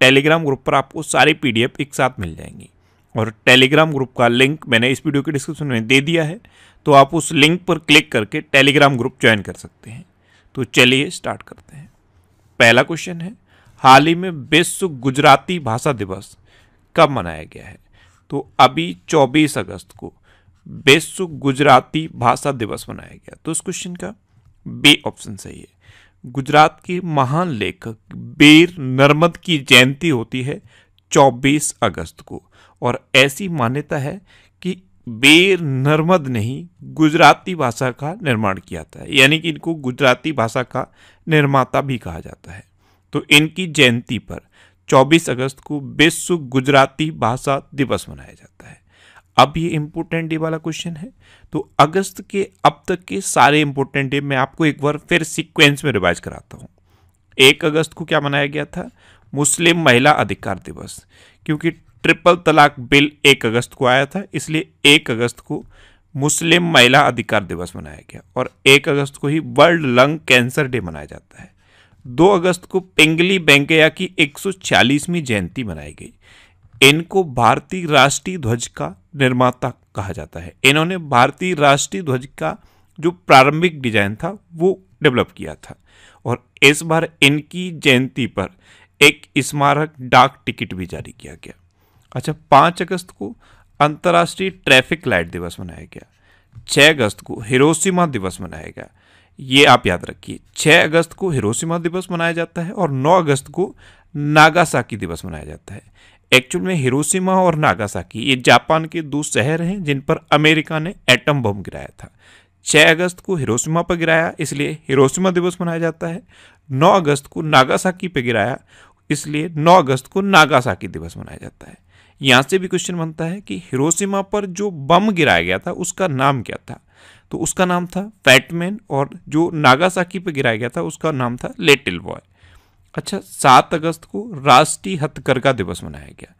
Telegram group पर आपको सारे पी एक साथ मिल जाएंगी और टेलीग्राम ग्रुप का लिंक मैंने इस वीडियो के डिस्क्रिप्शन में दे दिया है तो आप उस लिंक पर क्लिक करके टेलीग्राम ग्रुप ज्वाइन कर सकते हैं तो चलिए स्टार्ट करते हैं पहला क्वेश्चन है हाल ही में विश्व गुजराती भाषा दिवस कब मनाया गया है तो अभी 24 अगस्त को विश्व गुजराती भाषा दिवस मनाया गया तो इस क्वेश्चन का बी ऑप्शन सही है गुजरात के महान लेखक बेर नर्मद की जयंती होती है 24 अगस्त को और ऐसी मान्यता है कि बेर नर्मद ने ही गुजराती भाषा का निर्माण किया था यानी कि इनको गुजराती भाषा का निर्माता भी कहा जाता है तो इनकी जयंती पर 24 अगस्त को विश्व गुजराती भाषा दिवस मनाया जाता है अब ये इम्पोर्टेंट डे वाला क्वेश्चन है तो अगस्त के अब तक के सारे इम्पोर्टेंट डे मैं आपको एक बार फिर सीक्वेंस में रिवाइज कराता हूँ एक अगस्त को क्या मनाया गया था मुस्लिम महिला अधिकार दिवस क्योंकि ट्रिपल तलाक बिल एक अगस्त को आया था इसलिए एक अगस्त को मुस्लिम महिला अधिकार दिवस मनाया गया और एक अगस्त को ही वर्ल्ड लंग कैंसर डे मनाया जाता है दो अगस्त को पिंगली बैंकया की एक जयंती मनाई गई इनको भारतीय राष्ट्रीय ध्वज का निर्माता कहा जाता है इन्होंने भारतीय राष्ट्रीय ध्वज का जो प्रारंभिक डिजाइन था वो डेवलप किया था और इस बार इनकी जयंती पर एक स्मारक डाक टिकट भी जारी किया गया अच्छा पाँच अगस्त को अंतर्राष्ट्रीय ट्रैफिक लाइट दिवस मनाया गया छः अगस्त को हिरोशिमा दिवस मनाया गया ये आप याद रखिए छः अगस्त को हिरोशिमा दिवस मनाया जाता है और नौ अगस्त को नागासाकी दिवस मनाया जाता है एक्चुअल में हिरोशिमा और नागासाकी ये जापान के दो शहर हैं जिन पर अमेरिका ने एटम बम गिराया था 6 अगस्त को हिरोशिमा पर गिराया इसलिए हिरोशिमा दिवस मनाया जाता है 9 अगस्त को नागासाकी पर गिराया इसलिए 9 अगस्त को नागासाकी दिवस मनाया जाता है यहाँ से भी क्वेश्चन बनता है कि हिरोशिमा पर जो बम गिराया गया था उसका नाम क्या था तो उसका नाम था फैटमैन और जो नागासाकी पर गिराया गया था उसका नाम था लिटिल बॉय अच्छा सात अगस्त को राष्ट्रीय हथकरघा दिवस मनाया गया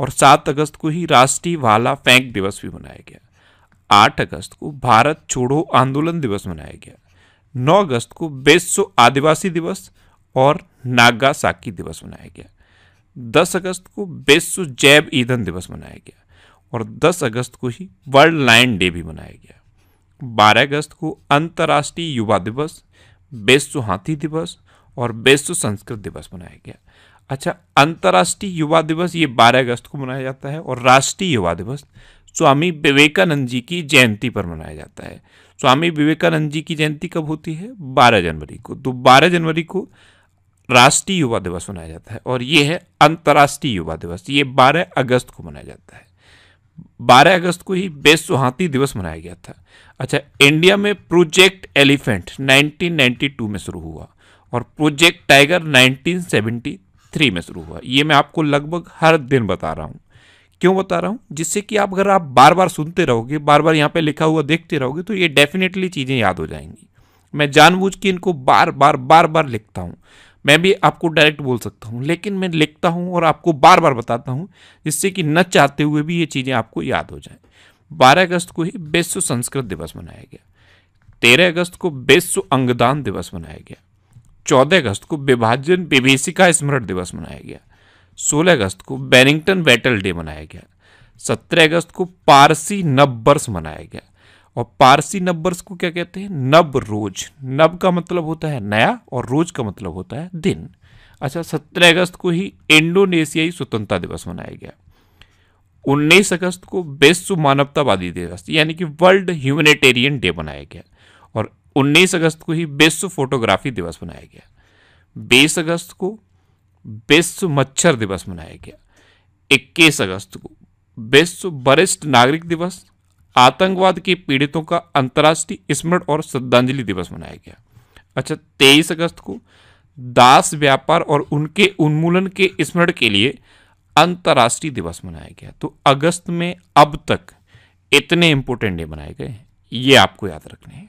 और सात अगस्त को ही राष्ट्रीय वाला फेंक दिवस भी मनाया गया आठ अगस्त को भारत छोड़ो आंदोलन दिवस मनाया गया नौ अगस्त को बेस्सो आदिवासी दिवस और नागासाकी दिवस मनाया गया दस अगस्त को बेस्सो जैव ईंधन दिवस मनाया गया और दस अगस्त को ही वर्ल्ड लाइन डे भी मनाया गया बारह अगस्त को अंतर्राष्ट्रीय युवा दिवस बेस्सो हाथी दिवस और विश्व संस्कृत दिवस मनाया गया अच्छा अंतर्राष्ट्रीय युवा दिवस ये 12 अगस्त को मनाया जाता है और राष्ट्रीय युवा दिवस स्वामी विवेकानंद जी की जयंती पर मनाया जाता है स्वामी विवेकानंद जी की जयंती कब होती है 12 जनवरी को तो 12 जनवरी को राष्ट्रीय युवा दिवस मनाया जाता है और ये है अंतर्राष्ट्रीय युवा दिवस ये 12 अगस्त को मनाया जाता है 12 अगस्त को ही विश्व हाथी दिवस मनाया गया था अच्छा इंडिया में प्रोजेक्ट एलिफेंट 1992 में शुरू हुआ और प्रोजेक्ट टाइगर 1973 में शुरू हुआ ये मैं आपको लगभग हर दिन बता रहा हूँ क्यों बता रहा हूँ जिससे कि आप अगर आप बार बार सुनते रहोगे बार बार यहाँ पे लिखा हुआ देखते रहोगे तो ये डेफिनेटली चीज़ें याद हो जाएंगी मैं जानबूझ के इनको बार बार बार बार लिखता हूँ मैं भी आपको डायरेक्ट बोल सकता हूँ लेकिन मैं लिखता हूँ और आपको बार बार बताता हूँ जिससे कि न चाहते हुए भी ये चीज़ें आपको याद हो जाएँ बारह अगस्त को ही विश्व संस्कृत दिवस मनाया गया तेरह अगस्त को विश्व अंगदान दिवस मनाया गया 14 अगस्त को विभाजन विभीषिका स्मरण दिवस मनाया गया 16 अगस्त को बैनिंगटन बैटल डे मनाया गया 17 अगस्त को पारसी नव वर्ष मनाया गया और पारसी नव वर्ष को क्या कहते हैं नव रोज नव का मतलब होता है नया और रोज का मतलब होता है दिन अच्छा सत्रह अगस्त को ही इंडोनेशियाई स्वतंत्रता दिवस मनाया गया उन्नीस अगस्त को विश्व मानवतावादी दिवस यानी कि वर्ल्ड ह्यूमेटेरियन डे मनाया गया 19 अगस्त को ही विश्व फोटोग्राफी दिवस मनाया गया 20 अगस्त को विश्व मच्छर दिवस मनाया गया 21 अगस्त को विश्व वरिष्ठ नागरिक दिवस आतंकवाद के पीड़ितों का अंतर्राष्ट्रीय स्मरण और श्रद्धांजलि दिवस मनाया गया अच्छा 23 अगस्त को दास व्यापार और उनके उन्मूलन के स्मरण के लिए अंतर्राष्ट्रीय दिवस मनाया गया तो अगस्त में अब तक इतने इंपोर्टेंट डे मनाए गए हैं ये आपको याद रखने हैं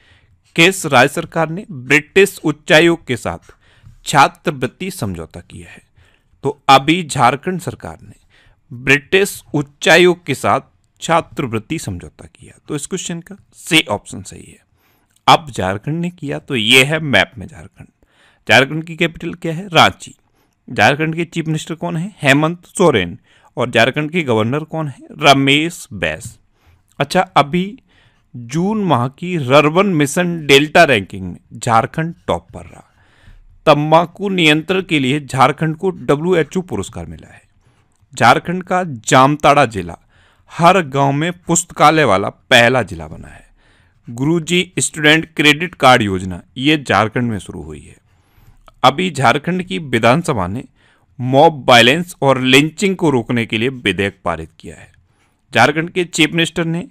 केस राज्य सरकार ने ब्रिटिश उच्चायोग के साथ छात्रवृत्ति समझौता किया है तो अभी झारखंड सरकार ने ब्रिटिश उच्चायोग के साथ छात्रवृत्ति समझौता किया तो इस क्वेश्चन का से ऑप्शन सही है अब झारखंड ने किया तो ये है मैप में झारखंड झारखंड की कैपिटल क्या है रांची झारखंड के चीफ मिनिस्टर कौन है हेमंत सोरेन और झारखंड के गवर्नर कौन है रमेश बैस अच्छा अभी जून माह की रर्बन मिशन डेल्टा रैंकिंग में झारखंड टॉप पर रहा तम्बाकू नियंत्रण के लिए झारखंड को डब्ल्यू पुरस्कार मिला है झारखंड का जामताड़ा जिला हर गांव में पुस्तकालय वाला पहला जिला बना है गुरुजी स्टूडेंट क्रेडिट कार्ड योजना ये झारखंड में शुरू हुई है अभी झारखंड की विधानसभा ने मॉब वायलेंस और लिंचिंग को रोकने के लिए विधेयक पारित किया है झारखंड के चीफ मिनिस्टर ने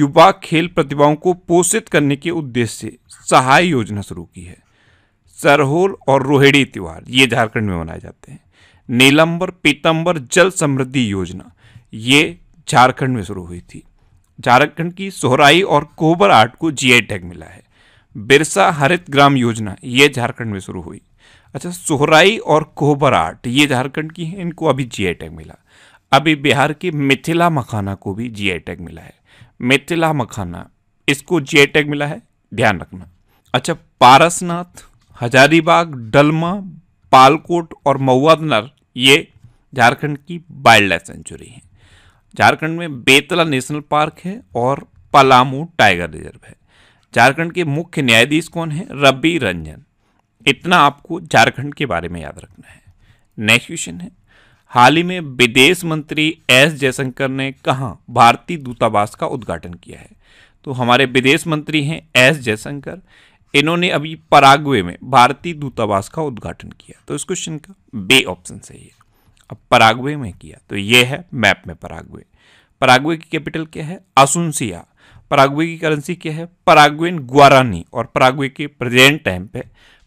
युवा खेल प्रतिभाओं को पोषित करने के उद्देश्य से सहाय योजना शुरू की है सरहोल और रोहिड़ी त्यौहार ये झारखंड में मनाए जाते हैं नीलंबर पीतंबर जल समृद्धि योजना ये झारखंड में शुरू हुई थी झारखंड की सोहराई और कोबर आर्ट को जी टैग मिला है बिरसा हरित ग्राम योजना ये झारखंड में शुरू हुई अच्छा सोहराई और कोहबर आर्ट ये झारखंड की है इनको अभी जी टैग मिला अभी बिहार के मिथिला मखाना को भी जी टैग मिला है मेथिला मखाना इसको जे टैग मिला है ध्यान रखना अच्छा पारसनाथ हजारीबाग डलमा पालकोट और मऊआदनर ये झारखंड की वाइल्ड लाइफ सेंचुरी है झारखंड में बेतला नेशनल पार्क है और पलामू टाइगर रिजर्व है झारखंड के मुख्य न्यायाधीश कौन है रबी रंजन इतना आपको झारखंड के बारे में याद रखना है नेक्स्ट क्वेश्चन है हाल ही में विदेश मंत्री एस जयशंकर ने कहाँ भारतीय दूतावास का उद्घाटन किया है तो हमारे विदेश मंत्री हैं एस जयशंकर इन्होंने अभी पराग्वे में भारतीय दूतावास का उद्घाटन किया तो इस क्वेश्चन का बे ऑप्शन सही है अब पराग्वे में किया तो ये है मैप में पराग्वे पराग्वे की कैपिटल क्या है असुनसिया पराग्वे की करेंसी क्या है पराग्वेन ग्वारानी और पराग्वे के प्रेजेंट टाइम पे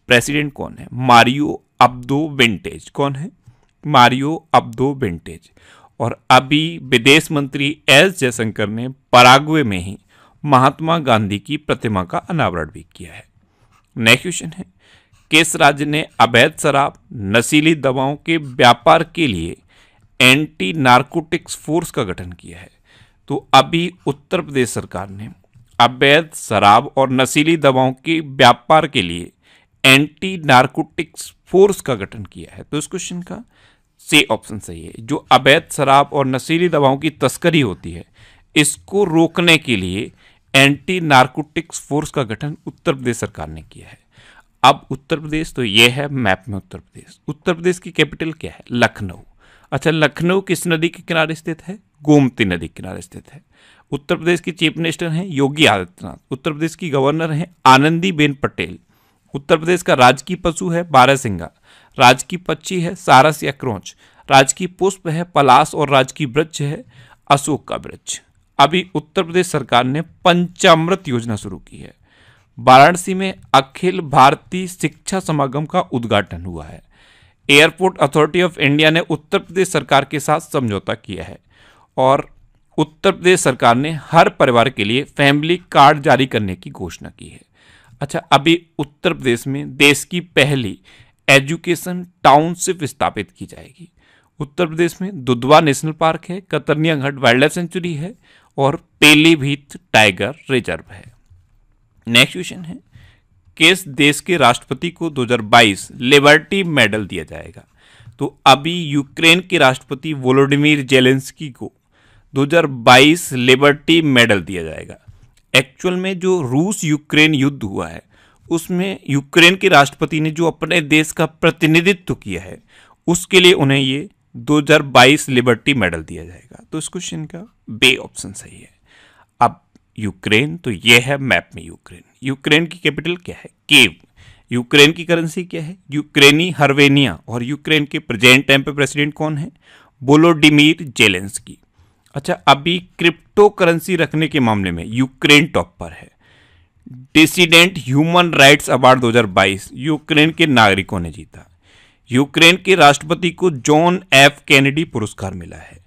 प्रेसिडेंट कौन है मारियो अब्दो विंटेज कौन है मारियो अब्दो बेंटेज और अभी विदेश मंत्री एस जयशंकर ने पराग्वे में ही महात्मा गांधी की प्रतिमा का अनावरण भी किया है नेक्स्ट क्वेश्चन है किस राज्य ने अवैध शराब नशीली दवाओं के व्यापार के लिए एंटी नार्कोटिक्स फोर्स का गठन किया है तो अभी उत्तर प्रदेश सरकार ने अवैध शराब और नशीली दवाओं के व्यापार के लिए एंटी नार्कोटिक्स फोर्स का गठन किया है तो इस क्वेश्चन का से ऑप्शन सही है जो अवैध शराब और नशीली दवाओं की तस्करी होती है इसको रोकने के लिए एंटी नार्कोटिक्स फोर्स का गठन उत्तर प्रदेश सरकार ने किया है अब उत्तर प्रदेश तो यह है मैप में उत्तर प्रदेश उत्तर प्रदेश की कैपिटल क्या है लखनऊ अच्छा लखनऊ किस नदी के किनारे स्थित है गोमती नदी के किनारे स्थित है उत्तर प्रदेश की चीफ मिनिस्टर हैं योगी आदित्यनाथ उत्तर प्रदेश की गवर्नर हैं आनंदीबेन पटेल उत्तर प्रदेश का राजकीय पशु है सिंगा राज की पच्ची है सारस या क्रोच राज की पुष्प है पलास और राज की वृक्ष है अशोक का वृक्ष अभी उत्तर प्रदेश सरकार ने पंचामृत योजना शुरू की है वाराणसी में अखिल भारतीय शिक्षा समागम का उद्घाटन हुआ है एयरपोर्ट अथॉरिटी ऑफ इंडिया ने उत्तर प्रदेश सरकार के साथ समझौता किया है और उत्तर प्रदेश सरकार ने हर परिवार के लिए फैमिली कार्ड जारी करने की घोषणा की है अच्छा अभी उत्तर प्रदेश में देश की पहली एजुकेशन टाउनशिप स्थापित की जाएगी उत्तर प्रदेश में दुधवा नेशनल पार्क है Katarniya Ghat wildlife sanctuary है और पेलीभीत टाइगर रिजर्व है नेक्स्ट क्वेश्चन है किस देश के राष्ट्रपति को 2022 लिबर्टी मेडल दिया जाएगा तो अभी यूक्रेन के राष्ट्रपति वोलोडिमिर जेलेंस्की को 2022 लिबर्टी मेडल दिया जाएगा एक्चुअल में जो रूस यूक्रेन युद्ध हुआ है उसमें यूक्रेन के राष्ट्रपति ने जो अपने देश का प्रतिनिधित्व किया है उसके लिए उन्हें ये 2022 लिबर्टी मेडल दिया जाएगा तो इस क्वेश्चन का बे ऑप्शन सही है अब यूक्रेन तो ये है मैप में यूक्रेन यूक्रेन की कैपिटल क्या है केव यूक्रेन की करेंसी क्या है यूक्रेनी हर्वेनिया और यूक्रेन के प्रेजेंट टाइम पे प्रेसिडेंट कौन है बोलोडिमिर जेलेंस्की अच्छा अभी क्रिप्टो करेंसी रखने के मामले में यूक्रेन टॉप पर है dissident human rights award 2022 Ukraine के नागरिकों ने जीता यूक्रेन के राष्ट्रपति को जॉन एफ कैनेडी पुरस्कार मिला है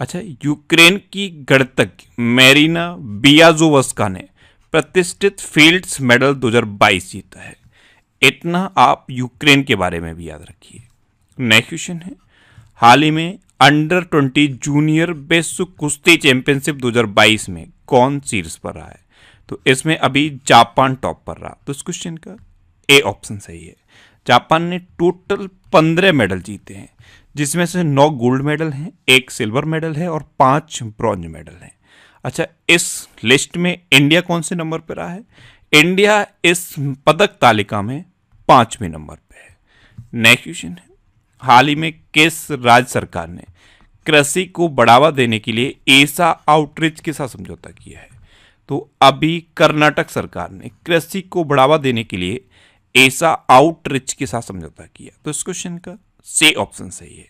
अच्छा यूक्रेन की गणतज्ञ मैरिना बियाजोवस्का ने प्रतिष्ठित फील्ड्स मेडल 2022 जीता है इतना आप यूक्रेन के बारे में भी याद रखिए नेक्स्ट क्वेश्चन है हाल ही में अंडर ट्वेंटी जूनियर विश्व कुश्ती चैंपियनशिप 2022 में कौन शीर्ष पर रहा है तो इसमें अभी जापान टॉप पर रहा तो इस क्वेश्चन का ए ऑप्शन सही है जापान ने टोटल पंद्रह मेडल जीते हैं जिसमें से नौ गोल्ड मेडल हैं एक सिल्वर मेडल है और पाँच ब्रॉन्ज मेडल हैं अच्छा इस लिस्ट में इंडिया कौन से नंबर पर रहा है इंडिया इस पदक तालिका में पांचवें नंबर पर है नेक्स्ट क्वेश्चन है हाल ही में किस राज्य सरकार ने कृषि को बढ़ावा देने के लिए ऐसा आउटरीच के साथ समझौता किया है तो अभी कर्नाटक सरकार ने कृषि को बढ़ावा देने के लिए ऐसा आउटरीच के साथ समझौता किया तो इस क्वेश्चन का से ऑप्शन सही है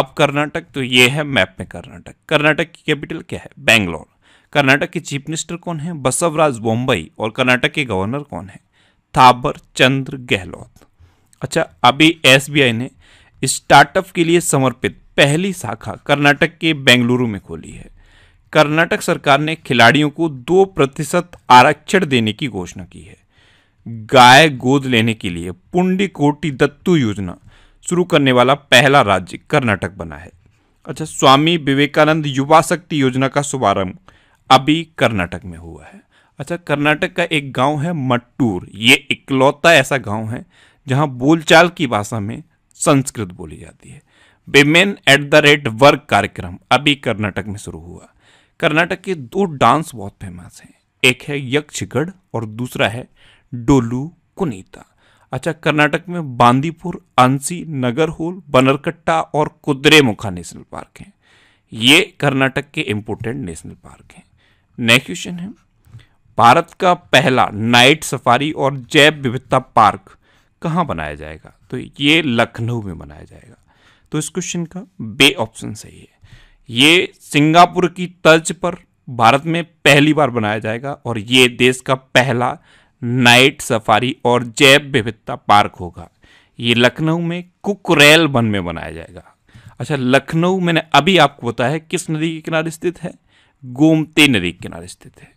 अब कर्नाटक तो ये है मैप में कर्नाटक कर्नाटक की कैपिटल क्या है बेंगलोर कर्नाटक के चीफ मिनिस्टर कौन है बसवराज बोम्बई और कर्नाटक के गवर्नर कौन है थाबर चंद्र गहलोत अच्छा अभी एसबीआई ने स्टार्टअप के लिए समर्पित पहली शाखा कर्नाटक के बेंगलुरु में खोली है कर्नाटक सरकार ने खिलाड़ियों को दो प्रतिशत आरक्षण देने की घोषणा की है गाय गोद लेने के लिए पुंडी कोटी दत्तू योजना शुरू करने वाला पहला राज्य कर्नाटक बना है अच्छा स्वामी विवेकानंद युवा शक्ति योजना का शुभारंभ अभी कर्नाटक में हुआ है अच्छा कर्नाटक का एक गांव है मट्टूर ये इकलौता ऐसा गांव है जहां बोलचाल की भाषा में संस्कृत बोली जाती है बेमेन एट द रेट वर्क कार्यक्रम अभी कर्नाटक में शुरू हुआ कर्नाटक के दो डांस बहुत फेमस हैं एक है यक्षगढ़ और दूसरा है डोलू कुनीता अच्छा कर्नाटक में बांदीपुर अंसी नगरहोल बनरकट्टा और कुद्रेमुखा नेशनल पार्क हैं ये कर्नाटक के इम्पोर्टेंट नेशनल पार्क हैं नेक्स्ट क्वेश्चन है भारत का पहला नाइट सफारी और जैव विविधता पार्क कहाँ बनाया जाएगा तो ये लखनऊ में बनाया जाएगा तो इस क्वेश्चन का बे ऑप्शन सही है ये सिंगापुर की तर्ज पर भारत में पहली बार बनाया जाएगा और ये देश का पहला नाइट सफारी और जैव विविधता पार्क होगा ये लखनऊ में कुकरेल वन में बनाया जाएगा अच्छा लखनऊ मैंने अभी आपको बताया है किस नदी के किनारे स्थित है गोमती नदी के किनारे स्थित है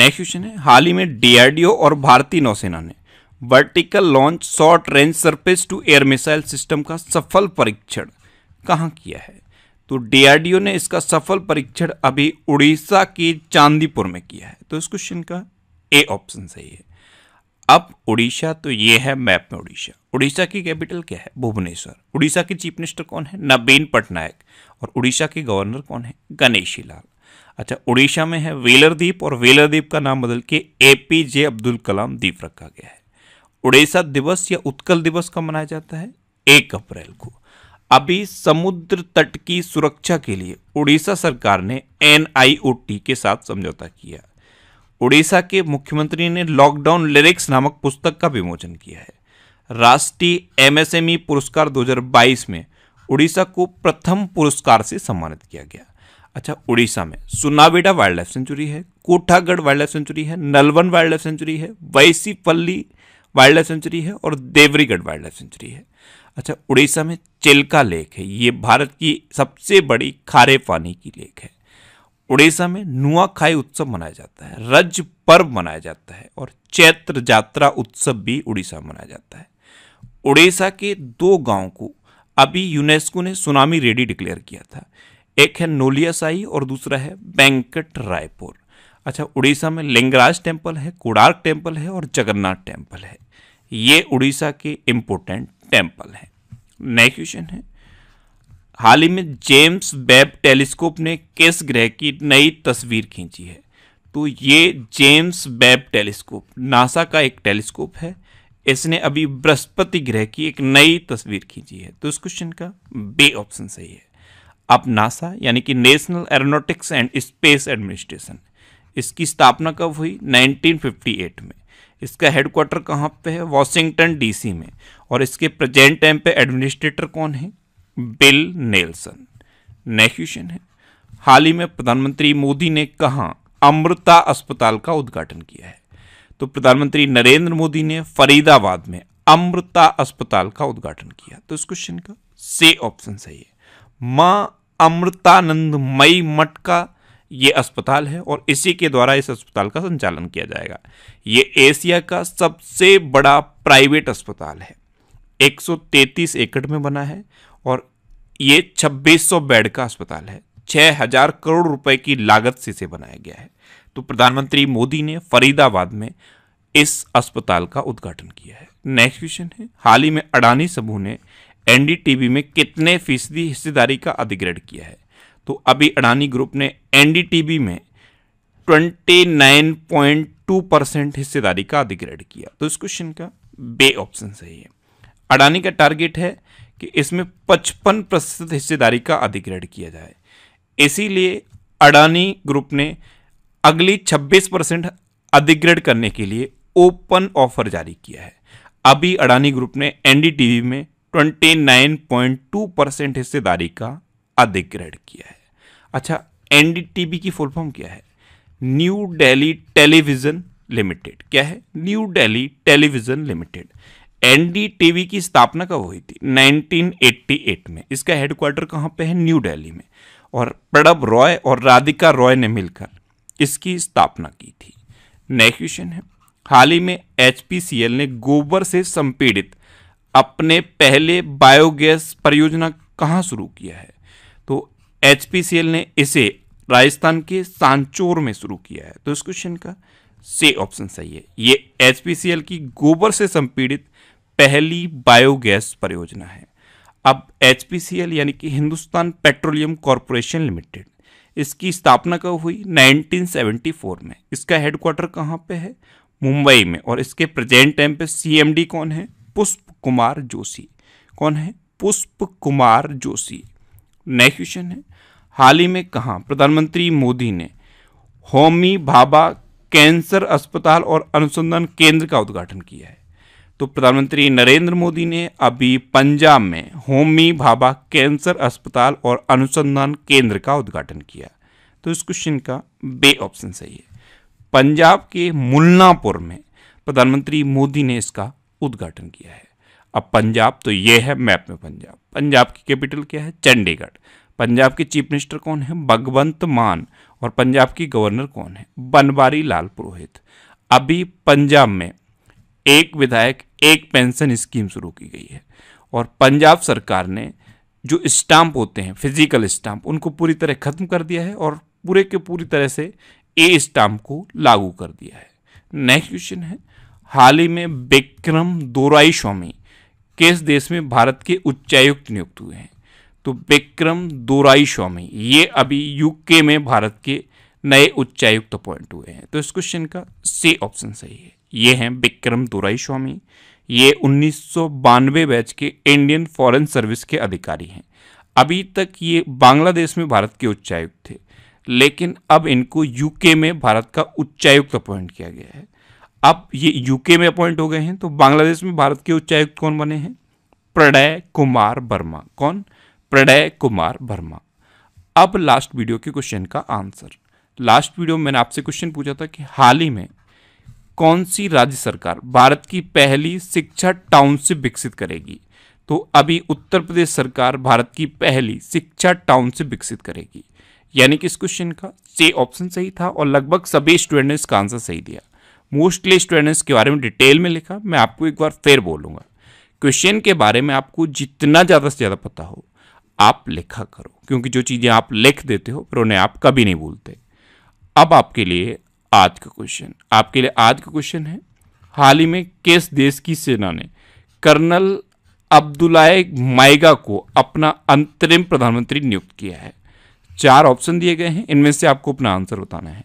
नेक्स्ट क्वेश्चन है हाल ही में डीआरडीओ और भारतीय नौसेना ने vertical launch short range surface to air missile system का सफल परीक्षण कहाँ किया है तो डीआरडीओ ने इसका सफल परीक्षण अभी उड़ीसा की चांदीपुर में किया है तो इस क्वेश्चन का ए ऑप्शन सही है अब उड़ीसा तो ये है मैप में उड़ीसा उड़ीसा की कैपिटल क्या है भुवनेश्वर उड़ीसा के चीफ मिनिस्टर कौन है नवीन पटनायक और उड़ीसा के गवर्नर कौन है गणेशी लाल अच्छा उड़ीसा में है द्वीप और द्वीप का नाम बदल के ए पी जे अब्दुल कलाम द्वीप रखा गया है उड़ीसा दिवस या उत्कल दिवस कब मनाया जाता है एक अप्रैल को अभी समुद्र तट की सुरक्षा के लिए उड़ीसा सरकार ने एन के साथ समझौता किया उड़ीसा के मुख्यमंत्री ने लॉकडाउन लिरिक्स नामक पुस्तक का विमोचन किया है राष्ट्रीय एमएसएमई e पुरस्कार 2022 में उड़ीसा को प्रथम पुरस्कार से सम्मानित किया गया अच्छा उड़ीसा में सुनाबेडा वाइल्ड लाइफ सेंचुरी है कोठागढ़ वाइल्ड लाइफ सेंचुरी है नलवन वाइल्ड लाइफ सेंचुरी है वैसीपल्ली वाइल्ड लाइफ सेंचुरी है और देवरीगढ़ वाइल्ड लाइफ सेंचुरी है अच्छा उड़ीसा में चिल्का लेक है ये भारत की सबसे बड़ी खारे पानी की लेक है उड़ीसा में नुआखाई उत्सव मनाया जाता है रज पर्व मनाया जाता है और चैत्र यात्रा उत्सव भी उड़ीसा में मनाया जाता है उड़ीसा के दो गांव को अभी यूनेस्को ने सुनामी रेडी डिक्लेयर किया था एक है नोलिया साई और दूसरा है वेंकट रायपुर अच्छा उड़ीसा में लिंगराज टेम्पल है कोडार्क टेम्पल है और जगन्नाथ टेम्पल है ये उड़ीसा के इम्पोर्टेंट टेम्पल हैं नेक्स्ट क्वेश्चन है हाल ही में जेम्स वेब टेलीस्कोप ने किस ग्रह की नई तस्वीर खींची है तो ये जेम्स वेब टेलीस्कोप नासा का एक टेलीस्कोप है इसने अभी बृहस्पति ग्रह की एक नई तस्वीर खींची है तो इस क्वेश्चन का बे ऑप्शन सही है अब नासा यानी कि national aeronautics and space administration इसकी स्थापना कब हुई 1958 में इसका हेडक्वार्टर कहाँ पे है वॉशिंगटन डीसी में और इसके प्रेजेंट टाइम पे एडमिनिस्ट्रेटर कौन है बिल नेल्सन नेक्स्ट क्वेश्चन है हाल ही में प्रधानमंत्री मोदी ने कहाँ अमृता अस्पताल का उद्घाटन किया है तो प्रधानमंत्री नरेंद्र मोदी ने फरीदाबाद में अमृता अस्पताल का उद्घाटन किया तो इस क्वेश्चन का से ऑप्शन सही है माँ अमृतानंद मई मठ का ये अस्पताल है और इसी के द्वारा इस अस्पताल का संचालन किया जाएगा ये एशिया का सबसे बड़ा प्राइवेट अस्पताल है 133 एकड़ में बना है और ये 2600 बेड का अस्पताल है 6000 करोड़ रुपए की लागत से इसे बनाया गया है तो प्रधानमंत्री मोदी ने फरीदाबाद में इस अस्पताल का उद्घाटन किया है नेक्स्ट क्वेश्चन है हाल ही में अडानी समूह ने एनडीटीवी में कितने फीसदी हिस्सेदारी का अधिग्रहण किया है तो अभी अडानी ग्रुप ने एनडीटीबी में 29.2 परसेंट हिस्सेदारी का अधिग्रहण किया तो इस क्वेश्चन का बे ऑप्शन सही है अडानी का टारगेट है कि इसमें 55 प्रतिशत हिस्सेदारी का अधिग्रहण किया जाए इसीलिए अडानी ग्रुप ने अगली 26 परसेंट अधिग्रहण करने के लिए ओपन ऑफर जारी किया है अभी अडानी ग्रुप ने एनडीटीवी में 29.2 परसेंट हिस्सेदारी का अधिग्रहण किया है अच्छा एनडीटीबी की फुल फॉर्म क्या है न्यू दिल्ली टेलीविज़न लिमिटेड क्या है New Delhi television limited NDTV की स्थापना कब हुई थी 1988 में इसका हेडक्वार्टर कहाँ पे है न्यू दिल्ली में और प्रणब रॉय और राधिका रॉय ने मिलकर इसकी स्थापना की थी नेक्स्ट क्वेश्चन है हाल ही में एचपीसीएल ने गोबर से संपीड़ित अपने पहले बायोगैस परियोजना कहाँ शुरू किया है तो एच ने इसे राजस्थान के सांचोर में शुरू किया है तो इस क्वेश्चन का से ऑप्शन सही है ये एच की गोबर से संपीड़ित पहली बायोगैस परियोजना है अब एच यानी कि हिंदुस्तान पेट्रोलियम कॉरपोरेशन लिमिटेड इसकी स्थापना कब हुई 1974 में इसका हेडक्वार्टर कहाँ पे है मुंबई में और इसके प्रेजेंट टाइम पे सीएमडी कौन है पुष्प कुमार जोशी कौन है पुष्प कुमार जोशी नए क्वेश्चन है हाल ही में कहा प्रधानमंत्री मोदी ने होमी भाभा कैंसर अस्पताल और अनुसंधान केंद्र का उद्घाटन किया है तो प्रधानमंत्री नरेंद्र मोदी ने अभी पंजाब में होमी भाभा कैंसर अस्पताल और अनुसंधान केंद्र का उद्घाटन किया तो इस क्वेश्चन का बे ऑप्शन सही है पंजाब के मुल्नापुर में प्रधानमंत्री मोदी ने इसका उद्घाटन किया है अब पंजाब तो ये है मैप में पंजाब पंजाब की कैपिटल क्या है चंडीगढ़ पंजाब के चीफ मिनिस्टर कौन है भगवंत मान और पंजाब की गवर्नर कौन है बनवारी लाल पुरोहित अभी पंजाब में एक विधायक एक पेंशन स्कीम शुरू की गई है और पंजाब सरकार ने जो स्टाम्प होते हैं फिजिकल स्टाम्प उनको पूरी तरह ख़त्म कर दिया है और पूरे के पूरी तरह से ए स्टाम्प को लागू कर दिया है नेक्स्ट क्वेश्चन है हाल ही में विक्रम दोराई स्वामी किस देश में भारत के उच्चायुक्त नियुक्त हुए हैं तो विक्रम दोराई स्वामी ये अभी यूके में भारत के नए उच्चायुक्त अपॉइंट हुए हैं तो इस क्वेश्चन का सी ऑप्शन सही है ये हैं विक्रम दोराई स्वामी ये उन्नीस बैच के इंडियन फॉरेन सर्विस के अधिकारी हैं अभी तक ये बांग्लादेश में भारत के उच्चायुक्त थे लेकिन अब इनको यूके में भारत का उच्चायुक्त अपॉइंट किया गया है अब ये यूके में अपॉइंट हो गए हैं तो बांग्लादेश में भारत के उच्चायुक्त कौन बने हैं प्रणय कुमार वर्मा कौन प्रणय कुमार वर्मा अब लास्ट वीडियो के क्वेश्चन का आंसर लास्ट वीडियो में मैंने आपसे क्वेश्चन पूछा था कि हाल ही में कौन सी राज्य सरकार भारत की पहली शिक्षा टाउनशिप विकसित करेगी तो अभी उत्तर प्रदेश सरकार भारत की पहली शिक्षा टाउनशिप विकसित करेगी यानी कि इस क्वेश्चन का से ऑप्शन सही था और लगभग सभी स्टूडेंट ने इसका आंसर सही दिया मोस्टली स्टूडेंट्स के बारे में डिटेल में लिखा मैं आपको एक बार फिर बोलूँगा क्वेश्चन के बारे में आपको जितना ज़्यादा से ज़्यादा पता हो आप लिखा करो क्योंकि जो चीज़ें आप लिख देते हो फिर उन्हें आप कभी नहीं भूलते अब आपके लिए आज का क्वेश्चन आपके लिए आज का क्वेश्चन है हाल ही में किस देश की सेना ने कर्नल अब्दुल्लाए माइगा को अपना अंतरिम प्रधानमंत्री नियुक्त किया है चार ऑप्शन दिए गए हैं इनमें से आपको अपना आंसर बताना है